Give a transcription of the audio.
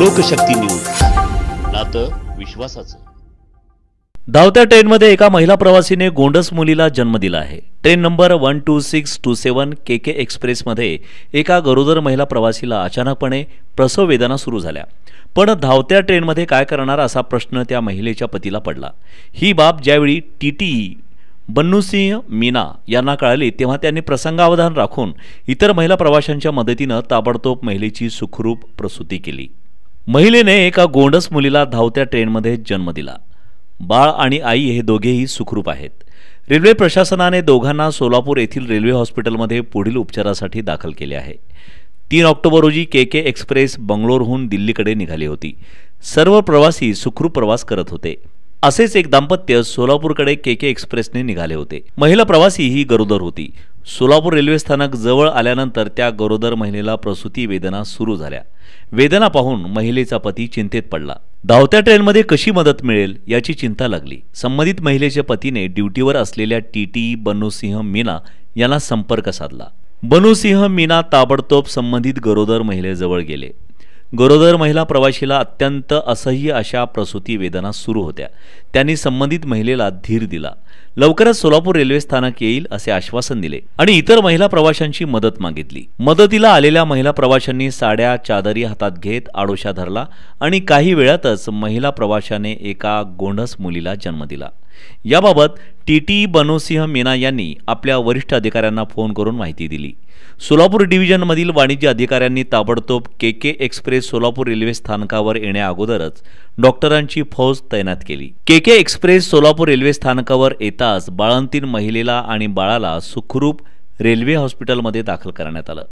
लोकशक्ती news नात विश्वासाचं धावत्या ट्रेनमध्ये एका महिला प्रवासीने गोंडस मुलीला जन्म दिला आहे train number one two six two seven K K एक्सप्रेसमध्ये एका गरोदर महिला प्रवासीला अचानकपणे प्रसव वेदना सुरू झाल्या पण धावत्या ट्रेनमध्ये काय करणार असा प्रश्न त्या महिलेच्या पतीला पडला ही बाब ज्यावेळी टी टी बन्नूसिंह मीना यांना कळाली तेव्हा त्यांनी प्रसंगावधान राखून इतर महिला प्रवाशांच्या मदतीनं ताबडतोब महिलेची सुखरूप प्रसूती केली महिलेने एका गोंडस मुलीला धावत्या ट्रेनमध्ये जन्म दिला बाळ आणि आई हे दोघेही सुखरूप आहेत रेल्वे प्रशासनाने दोघांना सोलापूर येथील रेल्वे हॉस्पिटलमध्ये पुढील उपचारासाठी दाखल केले आहे तीन ऑक्टोबर रोजी के के एक्सप्रेस बंगलोरहून दिल्लीकडे निघाली होती सर्व प्रवासी सुखरूप प्रवास करत होते असेच एक दाम्पत्य सोलापूरकडे के के एक्सप्रेसने निघाले होते महिला प्रवासी ही गरोदर होती सोलापूर रेल्वे स्थानक जवळ आल्यानंतर त्या गरोदर महिलेला प्रसूती वेदना सुरू झाल्या वेदना पाहून महिलेचा पती चिंतेत पडला धावत्या ट्रेनमध्ये कशी मदत मिळेल याची चिंता लागली संबंधित महिलेच्या पतीने ड्युटीवर असलेल्या टी टी बनूसिंह मीना यांना संपर्क साधला बनुसिंह मीना ताबडतोब संबंधित गरोदर महिलेजवळ गेले गरोदर महिला प्रवाशीला अत्यंत असह्य अशा प्रसूती वेदना सुरू होत्या त्यांनी संबंधित महिलेला धीर दिला लवकरच सोलापूर रेल्वे स्थानक येईल असे आश्वासन दिले आणि इतर महिला प्रवाशांची मदत मागितली मदतीला आलेल्या महिला प्रवाशांनी साड्या चादरी हातात घेत आडोशा धरला आणि काही वेळातच महिला प्रवाशाने एका गोंडस मुलीला जन्म दिला याबाबत टी टी बनोसिंह मीना यांनी आपल्या वरिष्ठ अधिकाऱ्यांना फोन करून माहिती दिली सोलापूर डिव्हिजनमधील वाणिज्य अधिकाऱ्यांनी ताबडतोब K K express Solapur railway स्थानकावर येण्याअगोदरच डॉक्टरांची फौज तैनात केली K K express Solapur railway स्थानकावर येताच बाळंतीन महिलेला आणि बाळाला सुखरूप रेल्वे हॉस्पिटलमध्ये दाखल करण्यात आलं